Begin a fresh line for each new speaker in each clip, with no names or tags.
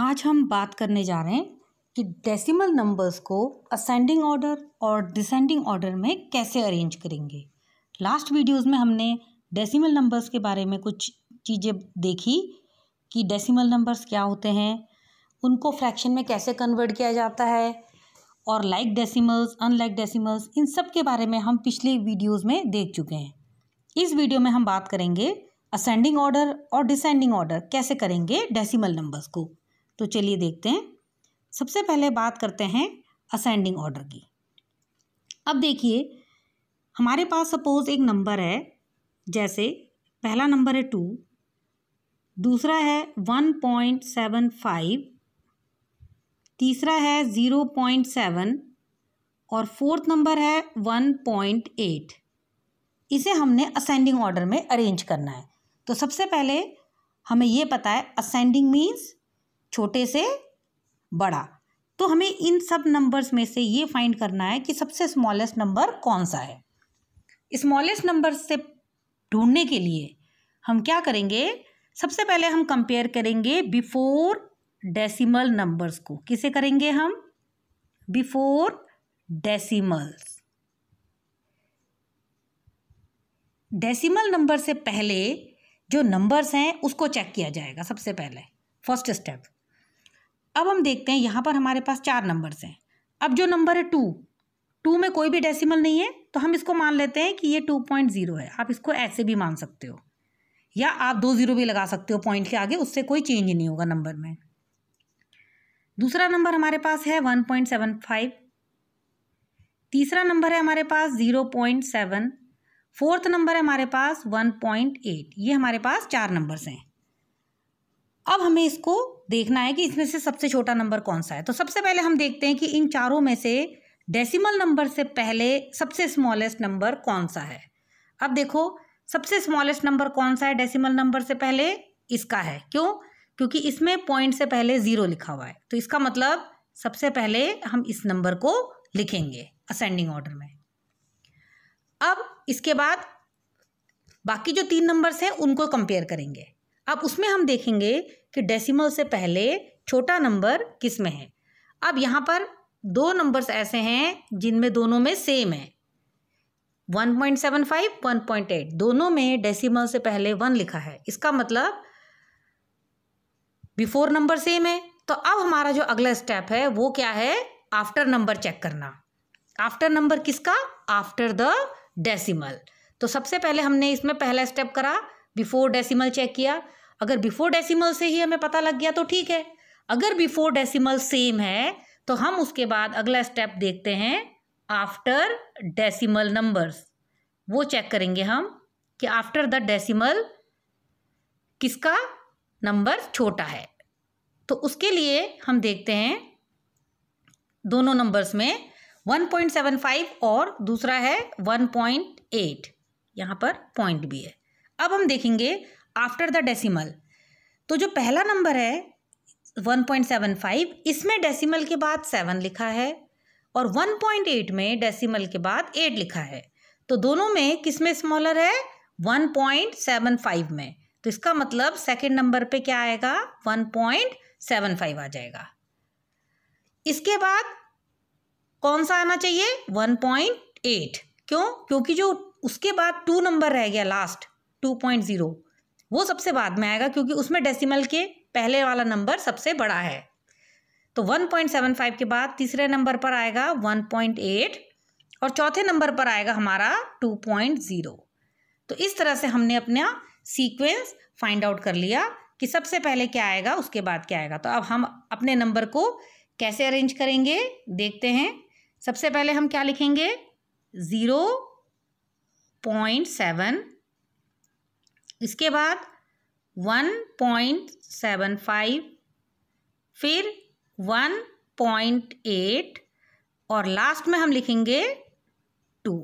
आज हम बात करने जा रहे हैं कि डेसिमल नंबर्स को असेंडिंग ऑर्डर और डिसेंडिंग ऑर्डर में कैसे अरेंज करेंगे लास्ट वीडियोस में हमने डेसिमल नंबर्स के बारे में कुछ चीज़ें देखी कि डेसिमल नंबर्स क्या होते हैं उनको फ्रैक्शन में कैसे कन्वर्ट किया जाता है और लाइक डेसिमल्स अनलाइक डेसिमल्स इन सब के बारे में हम पिछले वीडियोस में देख चुके हैं इस वीडियो में हम बात करेंगे असेंडिंग ऑर्डर और डिसेंडिंग ऑर्डर कैसे करेंगे डेसिमल नंबर्स को तो चलिए देखते हैं सबसे पहले बात करते हैं असेंडिंग ऑर्डर की अब देखिए हमारे पास सपोज़ एक नंबर है जैसे पहला नंबर है टू दूसरा है वन पॉइंट सेवन फाइव तीसरा है ज़ीरो पॉइंट सेवन और फोर्थ नंबर है वन पॉइंट एट इसे हमने असेंडिंग ऑर्डर में अरेंज करना है तो सबसे पहले हमें ये पता है असेंडिंग मीन्स छोटे से बड़ा तो हमें इन सब नंबर्स में से ये फाइंड करना है कि सबसे स्मॉलेस्ट नंबर कौन सा है स्मॉलेस्ट नंबर से ढूंढने के लिए हम क्या करेंगे सबसे पहले हम कंपेयर करेंगे बिफोर डेसिमल नंबर्स को किसे करेंगे हम बिफोर डेसिमल्स डेसिमल नंबर से पहले जो नंबर्स हैं उसको चेक किया जाएगा सबसे पहले फर्स्ट स्टेप अब हम देखते हैं यहाँ पर हमारे पास चार नंबर्स हैं अब जो नंबर है टू टू में कोई भी डेसिमल नहीं है तो हम इसको मान लेते हैं कि ये टू पॉइंट ज़ीरो है आप इसको ऐसे भी मान सकते हो या आप दो ज़ीरो भी लगा सकते हो पॉइंट के आगे उससे कोई चेंज नहीं होगा नंबर में दूसरा नंबर हमारे पास है वन पॉइंट सेवन फाइव तीसरा नंबर है हमारे पास zero point seven fourth number है हमारे पास वन पॉइंट एट ये हमारे पास चार नंबर्स हैं अब हमें इसको देखना है कि इसमें से सबसे छोटा नंबर कौन सा है तो सबसे पहले हम देखते हैं कि इन चारों में से डेसिमल नंबर से पहले सबसे स्मॉलेस्ट नंबर कौन सा है अब देखो सबसे स्मॉलेस्ट नंबर कौन सा है डेसिमल नंबर से पहले इसका है क्यों क्योंकि इसमें पॉइंट से पहले ज़ीरो लिखा हुआ है तो इसका मतलब सबसे पहले हम इस नंबर को लिखेंगे असेंडिंग ऑर्डर में अब इसके बाद बाकी जो तीन नंबर्स हैं उनको कंपेयर करेंगे अब उसमें हम देखेंगे कि डेसिमल से पहले छोटा नंबर किस में है अब यहाँ पर दो नंबर्स ऐसे हैं जिनमें दोनों में सेम है 1.75, 1.8 दोनों में डेसिमल से पहले वन लिखा है इसका मतलब बिफोर नंबर सेम है तो अब हमारा जो अगला स्टेप है वो क्या है आफ्टर नंबर चेक करना आफ्टर नंबर किसका आफ्टर द डेसिमल तो सबसे पहले हमने इसमें पहला स्टेप करा बिफोर डेसिमल चेक किया अगर बिफोर डेसिमल से ही हमें पता लग गया तो ठीक है अगर बिफोर डेसिमल सेम है तो हम उसके बाद अगला स्टेप देखते हैं आफ्टर डेसिमल नंबर्स वो चेक करेंगे हम कि आफ्टर द डेसिमल किसका नंबर छोटा है तो उसके लिए हम देखते हैं दोनों नंबर्स में 1.75 और दूसरा है 1.8 यहां पर पॉइंट भी है अब हम देखेंगे आफ्टर द डेसिमल तो जो पहला नंबर है 1.75 इसमें डेसिमल के बाद सेवन लिखा है और 1.8 में डेसिमल के बाद एट लिखा है तो दोनों में किस में स्मॉलर है 1.75 में तो इसका मतलब सेकंड नंबर पे क्या आएगा 1.75 आ जाएगा इसके बाद कौन सा आना चाहिए 1.8 क्यों क्योंकि जो उसके बाद टू नंबर रह गया लास्ट 2.0 वो सबसे बाद में आएगा क्योंकि उसमें डेसिमल के पहले वाला नंबर सबसे बड़ा है तो 1.75 के बाद तीसरे नंबर पर आएगा 1.8 और चौथे नंबर पर आएगा हमारा 2.0 तो इस तरह से हमने अपना सीक्वेंस फाइंड आउट कर लिया कि सबसे पहले क्या आएगा उसके बाद क्या आएगा तो अब हम अपने नंबर को कैसे अरेंज करेंगे देखते हैं सबसे पहले हम क्या लिखेंगे ज़ीरो पॉइंट सेवन इसके बाद वन पॉइंट सेवन फाइव फिर वन पॉइंट एट और लास्ट में हम लिखेंगे two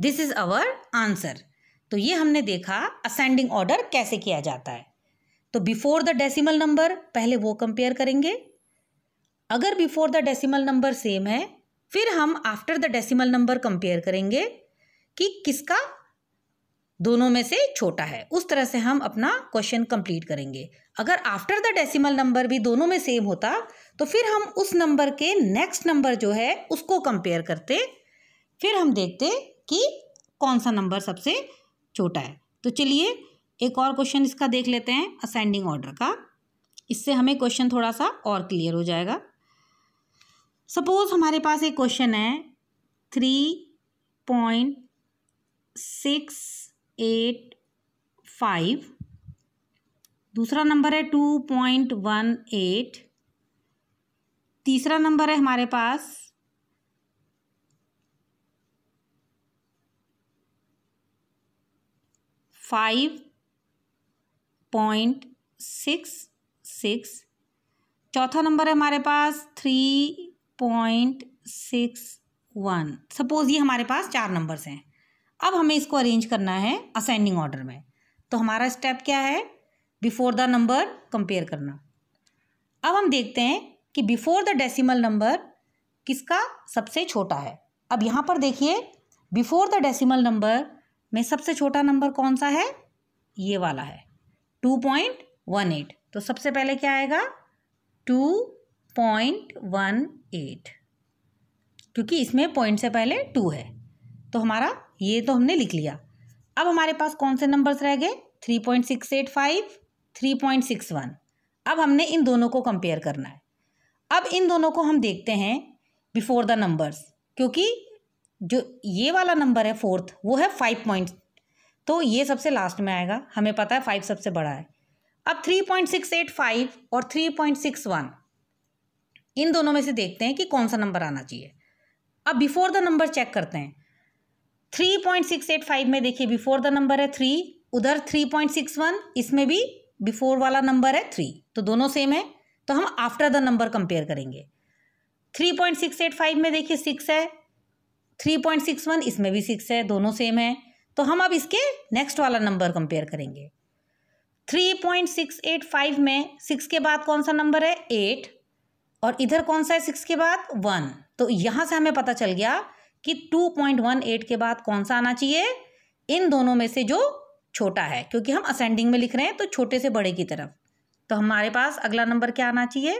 this is our answer तो ये हमने देखा असेंडिंग ऑर्डर कैसे किया जाता है तो बिफोर द डेसिमल नंबर पहले वो कंपेयर करेंगे अगर before the decimal number same है फिर हम after the decimal number compare करेंगे कि किसका दोनों में से छोटा है उस तरह से हम अपना क्वेश्चन कंप्लीट करेंगे अगर आफ्टर द डेसिमल नंबर भी दोनों में सेम होता तो फिर हम उस नंबर के नेक्स्ट नंबर जो है उसको कंपेयर करते फिर हम देखते कि कौन सा नंबर सबसे छोटा है तो चलिए एक और क्वेश्चन इसका देख लेते हैं असेंडिंग ऑर्डर का इससे हमें क्वेश्चन थोड़ा सा और क्लियर हो जाएगा सपोज़ हमारे पास एक क्वेश्चन है three point six eight five दूसरा नंबर है टू पॉइंट वन एट तीसरा नंबर है हमारे पास फाइव पॉइंट सिक्स सिक्स चौथा नंबर है हमारे पास three point six one suppose ये हमारे पास चार नंबर्स हैं अब हमें इसको अरेंज करना है असेंडिंग ऑर्डर में तो हमारा स्टेप क्या है बिफोर द नंबर कंपेयर करना अब हम देखते हैं कि बिफोर द डेसिमल नंबर किसका सबसे छोटा है अब यहाँ पर देखिए बिफोर द डेसिमल नंबर में सबसे छोटा नंबर कौन सा है ये वाला है टू पॉइंट वन एट तो सबसे पहले क्या आएगा टू पॉइंट वन एट क्योंकि इसमें पॉइंट से पहले टू है तो हमारा ये तो हमने लिख लिया अब हमारे पास कौन से नंबर्स रह गए three point six eight five three point six one अब हमने इन दोनों को कंपेयर करना है अब इन दोनों को हम देखते हैं बिफोर द नंबर्स क्योंकि जो ये वाला नंबर है फोर्थ वो है फाइव पॉइंट तो ये सबसे लास्ट में आएगा हमें पता है फाइव सबसे बड़ा है अब three point six eight five और थ्री पॉइंट सिक्स वन इन दोनों में से देखते हैं कि कौन सा नंबर आना चाहिए अब बिफोर द नंबर चेक करते हैं three point six eight five में देखिए बिफोर द नंबर है थ्री उधर थ्री पॉइंट सिक्स वन इसमें भी बिफोर वाला नंबर है थ्री तो दोनों सेम है तो हम आफ्टर द नंबर कंपेयर करेंगे three point six eight five में देखिए सिक्स है थ्री पॉइंट सिक्स वन इसमें भी सिक्स है दोनों सेम है तो हम अब इसके नेक्स्ट वाला नंबर कंपेयर करेंगे three point six eight five में सिक्स के बाद कौन सा नंबर है एट और इधर कौन सा है सिक्स के बाद वन तो यहाँ से हमें पता चल गया कि 2.18 के बाद कौन सा आना चाहिए इन दोनों में से जो छोटा है क्योंकि हम असेंडिंग में लिख रहे हैं तो छोटे से बड़े की तरफ तो हमारे पास अगला नंबर क्या आना चाहिए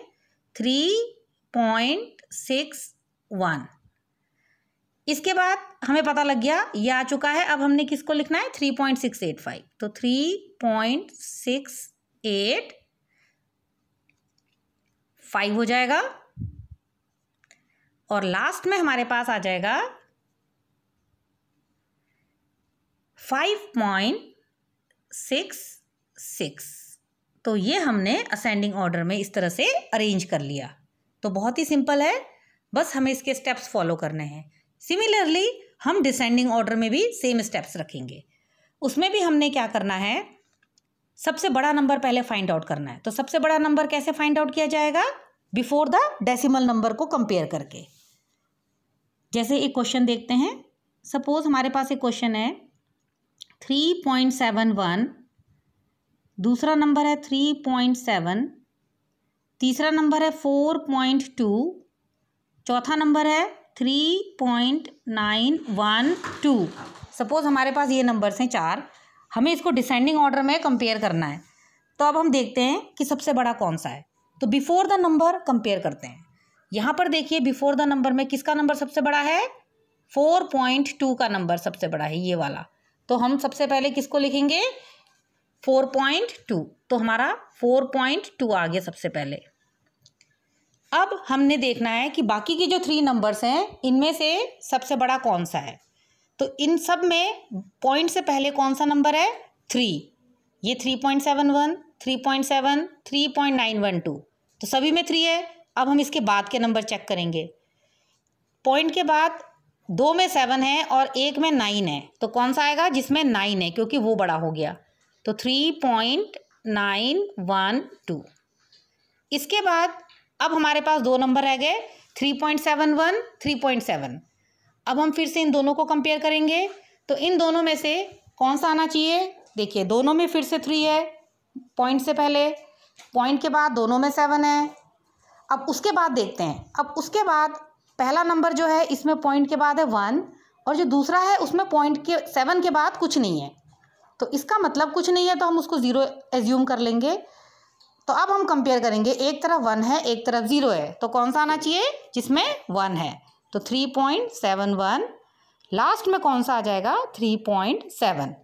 थ्री पॉइंट सिक्स वन इसके बाद हमें पता लग गया ये आ चुका है अब हमने किसको लिखना है three point six eight five तो three point six eight five हो जाएगा और लास्ट में हमारे पास आ जाएगा फाइव पॉइंट सिक्स सिक्स तो ये हमने असेंडिंग ऑर्डर में इस तरह से अरेंज कर लिया तो बहुत ही सिंपल है बस हमें इसके स्टेप्स फॉलो करने हैं सिमिलरली हम डिसेंडिंग ऑर्डर में भी सेम स्टेप्स रखेंगे उसमें भी हमने क्या करना है सबसे बड़ा नंबर पहले फाइंड आउट करना है तो सबसे बड़ा नंबर कैसे फाइंड आउट किया जाएगा बिफोर द डेसिमल नंबर को कंपेयर करके जैसे एक क्वेश्चन देखते हैं सपोज हमारे पास एक क्वेश्चन है थ्री पॉइंट सेवन वन दूसरा नंबर है थ्री पॉइंट सेवन तीसरा नंबर है फोर पॉइंट टू चौथा नंबर है three point nine one two suppose हमारे पास ये नंबर्स हैं चार हमें इसको डिसेंडिंग ऑर्डर में कंपेयर करना है तो अब हम देखते हैं कि सबसे बड़ा कौन सा है तो बिफोर द नंबर कंपेयर करते हैं यहां पर देखिए बिफोर द नंबर में किसका नंबर सबसे बड़ा है फोर पॉइंट टू का नंबर सबसे बड़ा है ये वाला तो हम सबसे पहले किसको लिखेंगे फोर पॉइंट टू तो हमारा फोर पॉइंट टू आ गया सबसे पहले अब हमने देखना है कि बाकी के जो थ्री नंबर्स हैं इनमें से सबसे बड़ा कौन सा है तो इन सब में पॉइंट से पहले कौन सा नंबर है थ्री ये three point seven one three point seven three point nine one two तो सभी में थ्री है अब हम इसके बाद के नंबर चेक करेंगे पॉइंट के बाद दो में सेवन है और एक में नाइन है तो कौन सा आएगा जिसमें नाइन है क्योंकि वो बड़ा हो गया तो three point nine one two इसके बाद अब हमारे पास दो नंबर रह गए three point seven one three point seven अब हम फिर से इन दोनों को कंपेयर करेंगे तो इन दोनों में से कौन सा आना चाहिए देखिए दोनों में फिर से थ्री है पॉइंट से पहले पॉइंट के बाद दोनों में सेवन है अब उसके बाद देखते हैं अब उसके बाद पहला नंबर जो है इसमें पॉइंट के बाद है वन और जो दूसरा है उसमें पॉइंट के सेवन के बाद कुछ नहीं है तो इसका मतलब कुछ नहीं है तो हम उसको ज़ीरो एज्यूम कर लेंगे तो अब हम कंपेयर करेंगे एक तरफ वन है एक तरफ ज़ीरो है तो कौन सा आना चाहिए जिसमें वन है तो three point seven one last में कौन सा आ जाएगा थ्री पॉइंट सेवन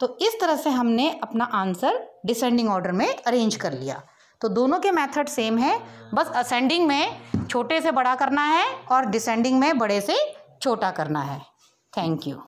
तो इस तरह से हमने अपना आंसर डिसेंडिंग ऑर्डर में अरेंज कर लिया तो दोनों के मेथड सेम है बस असेंडिंग में छोटे से बड़ा करना है और डिसेंडिंग में बड़े से छोटा करना है थैंक यू